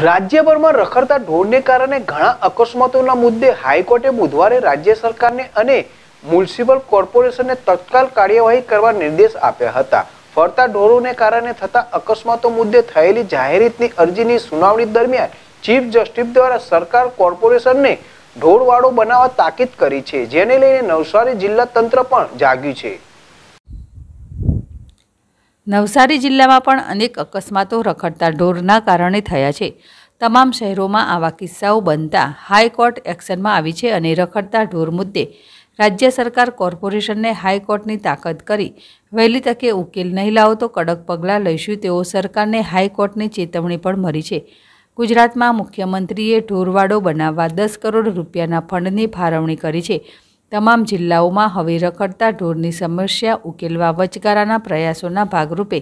રાજ્યભરમાં રખડતા ઢોરને કારણે ઘણા અકસ્માતોના મુદ્દે હાઈકોર્ટે બુધવારે રાજ્ય સરકારને અને મ્યુનિસિપલ કોર્પોરેશનને તત્કાલ કાર્યવાહી કરવા નિર્દેશ આપ્યા હતા ફરતા ઢોરોને કારણે થતા અકસ્માતો મુદ્દે થયેલી જાહેરિતની અરજીની સુનાવણી દરમિયાન ચીફ જસ્ટિસ દ્વારા સરકાર કોર્પોરેશનને ઢોરવાળો બનાવવા તાકીદ કરી છે જેને લઈને નવસારી જિલ્લા તંત્ર પણ જાગ્યું છે નવસારી જિલ્લામાં પણ અનેક અકસ્માતો રખડતા ઢોરના કારણે થયા છે તમામ શહેરોમાં આવા કિસ્સાઓ બનતા હાઈકોર્ટ એક્શનમાં આવી છે અને રખડતા ઢોર મુદ્દે રાજ્ય સરકાર કોર્પોરેશનને હાઈકોર્ટની તાકાત કરી વહેલી તકે ઉકેલ નહીં લાવો તો કડક પગલાં લઈશું તેવો સરકારને હાઈકોર્ટની ચેતવણી પણ મળી છે ગુજરાતમાં મુખ્યમંત્રીએ ઢોરવાડો બનાવવા દસ કરોડ રૂપિયાના ફંડની ફાળવણી કરી છે તમામ જિલ્લાઓમાં હવે રખડતા ઢોરની સમસ્યા ઉકેલવા વચગારાના પ્રયાસોના ભાગરૂપે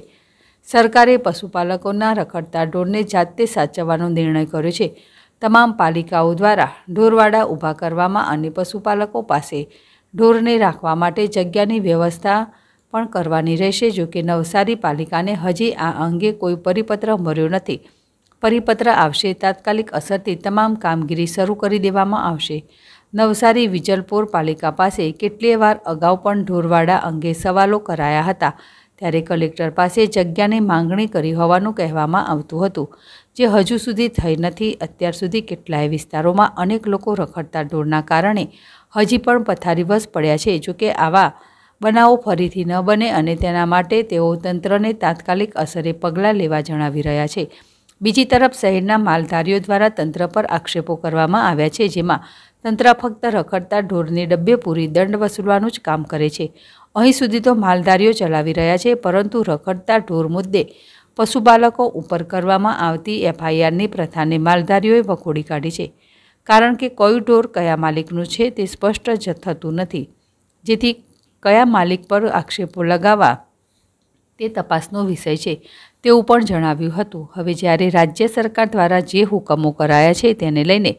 સરકારે પશુપાલકોના રખડતા ઢોરને જાતે સાચવવાનો નિર્ણય કર્યો છે તમામ પાલિકાઓ દ્વારા ઢોરવાડા ઊભા કરવામાં અને પશુપાલકો પાસે ઢોરને રાખવા માટે જગ્યાની વ્યવસ્થા પણ કરવાની રહેશે જો કે નવસારી પાલિકાને હજી આ અંગે કોઈ પરિપત્ર મળ્યો નથી પરિપત્ર આવશે તાત્કાલિક અસરથી તમામ કામગીરી શરૂ કરી દેવામાં આવશે નવસારી વિજલપોર પાલિકા પાસે કેટલીય વાર અગાઉ પણ ઢોરવાડા અંગે સવાલો કરાયા હતા ત્યારે કલેક્ટર પાસે જગ્યાની માંગણી કરી હોવાનું કહેવામાં આવતું હતું જે હજુ સુધી થઈ નથી અત્યાર સુધી કેટલાય વિસ્તારોમાં અનેક લોકો રખડતા ઢોરના કારણે હજી પણ પથારીવશ પડ્યા છે જોકે આવા બનાવો ફરીથી ન બને અને તેના માટે તેઓ તંત્રને તાત્કાલિક અસરે પગલાં લેવા જણાવી રહ્યા છે બીજી તરફ શહેરના માલધારીઓ દ્વારા તંત્ર પર આક્ષેપો કરવામાં આવ્યા છે જેમાં તંત્ર ફક્ત રખડતા ઢોરની ડબ્બે પૂરી દંડ વસૂલવાનું જ કામ કરે છે અહીં સુધી તો માલધારીઓ ચલાવી રહ્યા છે પરંતુ રખડતા ઢોર મુદ્દે પશુપાલકો ઉપર કરવામાં આવતી એફઆઈઆરની પ્રથાને માલધારીઓએ વખોડી કાઢી છે કારણ કે કયું ઢોર કયા માલિકનું છે તે સ્પષ્ટ જ થતું નથી જેથી કયા માલિક પર આક્ષેપો લગાવવા તે તપાસનો વિષય છે તેવું પણ જણાવ્યું હતું હવે જ્યારે રાજ્ય સરકાર દ્વારા જે હુકમો કરાયા છે તેને લઈને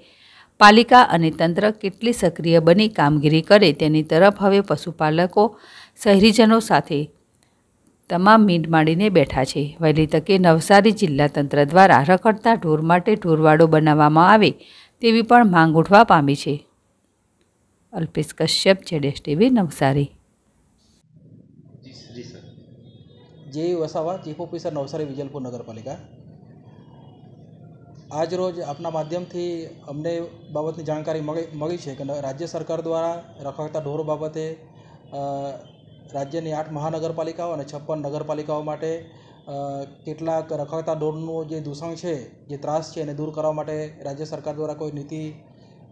પાલિકા અને તંત્ર કેટલી સક્રિય બની કામગીરી કરે તેની તરફ હવે પશુપાલકો શહેરીજનો સાથે તમામ મીંડ માંડીને બેઠા છે વહેલી તકે નવસારી જિલ્લા તંત્ર દ્વારા રખડતા ઢોર માટે ઢોરવાડો બનાવવામાં આવે તેવી પણ માંગ ઉઠવા પામી છે અલ્પેશ કશ્યપ જેડેશ ટીવી નવસારી જે વસાવા ચીફ ઓફિસર નવસારી વિજલપુર નગરપાલિકા આજ રોજ આપના માધ્યમથી અમને બાબતની જાણકારી મળી મળી છે કે રાજ્ય સરકાર દ્વારા રખાતા ઢોર બાબતે રાજ્યની આઠ મહાનગરપાલિકાઓ અને છપ્પન નગરપાલિકાઓ માટે કેટલાક રખડતા ઢોરનું જે દૂષણ છે જે ત્રાસ છે એને દૂર કરવા માટે રાજ્ય સરકાર દ્વારા કોઈ નીતિ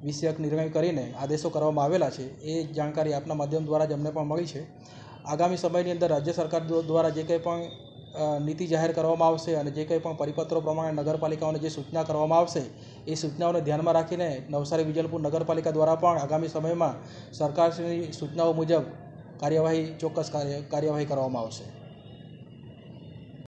વિષયક નિર્ણય કરીને આદેશો કરવામાં આવેલા છે એ જાણકારી આપના માધ્યમ દ્વારા જ અમને પણ મળી છે આગામી સમયની અંદર રાજ્ય સરકાર દ્વારા જે કંઈ પણ નીતિ જાહેર કરવામાં આવશે અને જે કંઈ પણ પરિપત્રો પ્રમાણે નગરપાલિકાઓને જે સૂચના કરવામાં આવશે એ સૂચનાઓને ધ્યાનમાં રાખીને નવસારી વિજલપુર નગરપાલિકા દ્વારા પણ આગામી સમયમાં સરકારશ્રીની સૂચનાઓ મુજબ કાર્યવાહી ચોક્કસ કાર્ય કાર્યવાહી કરવામાં આવશે